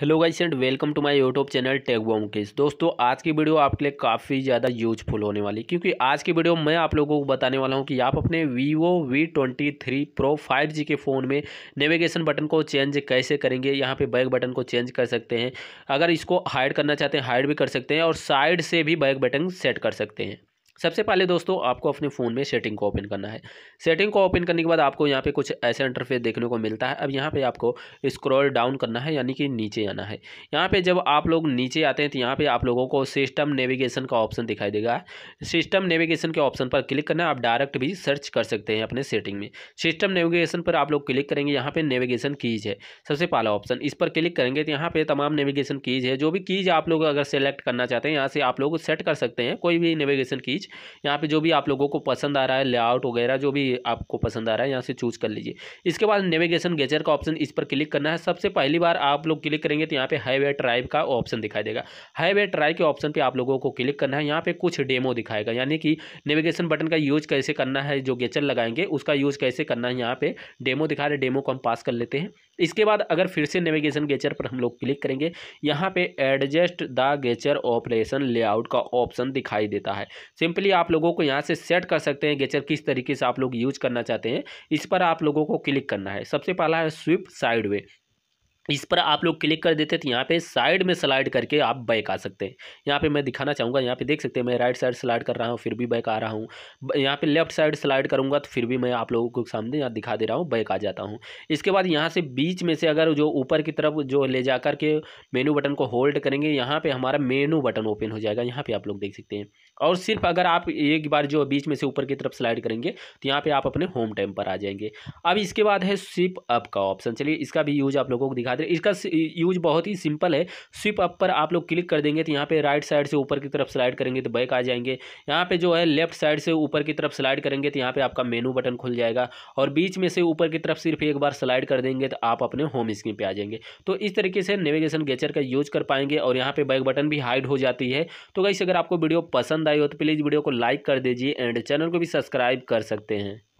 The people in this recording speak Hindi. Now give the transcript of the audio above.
hello guys and welcome to my YouTube channel tech bomb case दोस्तों आज की वीडियो आपके लिए काफ़ी ज़्यादा यूजफुल होने वाली क्योंकि आज की वीडियो मैं आप लोगों को बताने वाला हूं कि आप अपने Vivo V twenty three pro five G के फ़ोन में नेविगेशन बटन को चेंज कैसे करेंगे यहां पे बैक बटन को चेंज कर सकते हैं अगर इसको हाइड करना चाहते हैं हाइड भी कर सकते हैं और साइड से भी बैक बटन सेट कर सकते हैं सबसे पहले दोस्तों आपको अपने फ़ोन में सेटिंग को ओपन करना है सेटिंग को ओपन करने के बाद आपको यहाँ पे कुछ ऐसे इंटरफेस देखने को मिलता है अब यहाँ पे आपको स्क्रॉल डाउन करना है यानी कि नीचे आना है यहाँ पे जब आप लोग नीचे आते हैं तो यहाँ पे आप लोगों को सिस्टम नेविगेशन का ऑप्शन दिखाई देगा सिस्टम नेविगेशन के ऑप्शन पर क्लिक करना आप डायरेक्ट भी सर्च कर सकते हैं अपने सेटिंग में सिस्टम नेविगेशन पर आप लोग क्लिक करेंगे यहाँ पर नेविगेशन कीज है सबसे पहला ऑप्शन इस पर क्लिक करेंगे तो यहाँ पर तमाम नेविगेशन कीज है जो भी कीज आप लोग अगर सेलेक्ट करना चाहते हैं यहाँ से आप लोग सेट कर सकते हैं कोई भी नेविगेशन कीज चीज़ यहाँ पे जो भी आप लोगों को पसंद आ रहा है लेआउट वगैरह जो भी आपको पसंद आ रहा है यहाँ से चूज़ कर लीजिए इसके बाद नेविगेशन गेजर का ऑप्शन इस पर क्लिक करना है सबसे पहली बार आप लोग क्लिक करेंगे तो यहाँ पे हाईवे ट्राइव का ऑप्शन दिखाई देगा हाईवे ट्राइव के ऑप्शन पर आप लोगों को क्लिक करना है यहाँ पर कुछ डेमो दिखाएगा यानी कि नेविगेशन बटन का यूज़ कैसे करना है जो गेचर लगाएंगे उसका यूज़ कैसे करना है यहाँ पर डेमो दिखा रहे डेमो को हम पास कर लेते हैं इसके बाद अगर फिर से नेविगेशन गेचर पर हम लोग क्लिक करेंगे यहाँ पे adjust the gesture operation layout का ऑप्शन दिखाई देता है सिंपली आप लोगों को यहाँ से सेट कर सकते हैं गेचर किस तरीके से आप लोग यूज करना चाहते हैं इस पर आप लोगों को क्लिक करना है सबसे पहला है स्विप साइड वे इस पर आप लोग क्लिक कर देते थे तो यहाँ पे साइड में स्लाइड करके आप बैक आ सकते हैं यहाँ पे मैं दिखाना चाहूँगा यहाँ पे देख सकते हैं मैं राइट साइड स्लाइड कर रहा हूँ फिर भी बैक आ रहा हूँ यहाँ पे लेफ्ट साइड स्लाइड करूँगा तो फिर भी मैं आप लोगों को सामने यहाँ दिखा दे रहा हूँ बैक आ जाता हूँ इसके बाद यहाँ से बीच में से अगर जो ऊपर की तरफ जो ले जा के मेनू बटन को होल्ड करेंगे यहाँ पर हमारा मेनू बटन ओपन हो जाएगा यहाँ पर आप लोग देख सकते हैं और सिर्फ अगर आप एक बार जो बीच में से ऊपर की तरफ स्लाइड करेंगे तो यहाँ पर आप अपने होम टाइम पर आ जाएंगे अब इसके बाद है स्विप अप का ऑप्शन चलिए इसका भी यूज आप लोगों को दिखा याद रहे इसका यूज बहुत ही सिंपल है स्विप अप पर आप लोग क्लिक कर देंगे तो यहाँ पे राइट साइड से ऊपर की तरफ स्लाइड करेंगे तो बैक आ जाएंगे यहाँ पे जो है लेफ्ट साइड से ऊपर की तरफ स्लाइड करेंगे तो यहाँ पे आपका मेनू बटन खुल जाएगा और बीच में से ऊपर की तरफ सिर्फ एक बार स्लाइड कर देंगे तो आप अपने होम स्क्रीन पर आ जाएंगे तो इस तरीके से नेविगेशन गेचर का यूज कर पाएंगे और यहाँ पर बैक बटन भी हाइड हो जाती है तो वैसे अगर आपको वीडियो पसंद आई हो तो प्लीज़ वीडियो को लाइक कर दीजिए एंड चैनल को भी सब्सक्राइब कर सकते हैं